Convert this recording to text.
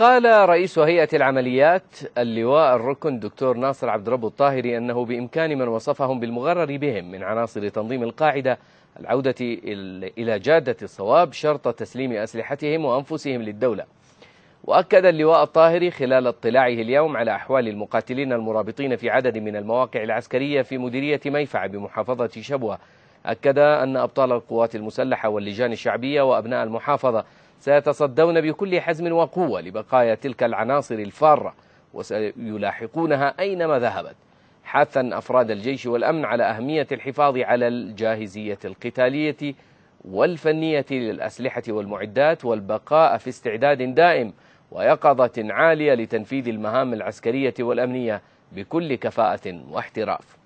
قال رئيس هيئة العمليات اللواء الركن دكتور ناصر عبد رب الطاهري أنه بإمكان من وصفهم بالمغرر بهم من عناصر تنظيم القاعدة العودة إلى جادة الصواب شرط تسليم أسلحتهم وأنفسهم للدولة وأكد اللواء الطاهري خلال اطلاعه اليوم على أحوال المقاتلين المرابطين في عدد من المواقع العسكرية في مديرية ميفع بمحافظة شبوة أكد أن أبطال القوات المسلحة واللجان الشعبية وأبناء المحافظة سيتصدون بكل حزم وقوة لبقايا تلك العناصر الفارة وسيلاحقونها أينما ذهبت حثا أفراد الجيش والأمن على أهمية الحفاظ على الجاهزية القتالية والفنية للأسلحة والمعدات والبقاء في استعداد دائم ويقظة عالية لتنفيذ المهام العسكرية والأمنية بكل كفاءة واحتراف